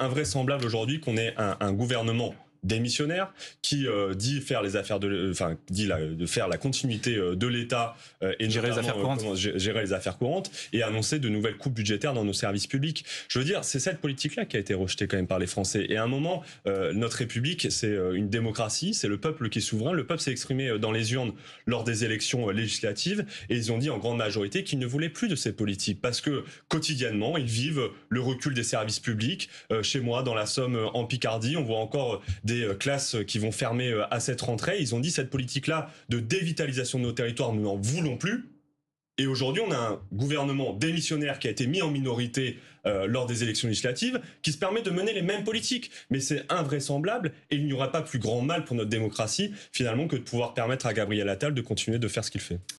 invraisemblable aujourd'hui qu'on ait un, gouvernement démissionnaire, qui euh, dit faire les affaires de, enfin dit la, de faire la continuité euh, de l'État euh, et gérer les affaires courantes, gérer les affaires courantes et annoncer de nouvelles coupes budgétaires dans nos services publics. Je veux dire, c'est cette politique-là qui a été rejetée quand même par les Français. Et à un moment, notre République, c'est une démocratie, c'est le peuple qui est souverain. Le peuple s'est exprimé dans les urnes lors des élections législatives et ils ont dit en grande majorité qu'ils ne voulaient plus de ces politiques parce que quotidiennement, ils vivent le recul des services publics. chez moi, dans la Somme, en Picardie, on voit encore des euh, classes euh, qui vont fermer euh, à cette rentrée. Ils ont dit cette politique-là de dévitalisation de nos territoires, nous n'en voulons plus. Et aujourd'hui, on a un gouvernement démissionnaire qui a été mis en minorité lors des élections législatives, qui se permet de mener les mêmes politiques. Mais c'est invraisemblable et il n'y aura pas plus grand mal pour notre démocratie, finalement, que de pouvoir permettre à Gabriel Attal de continuer de faire ce qu'il fait.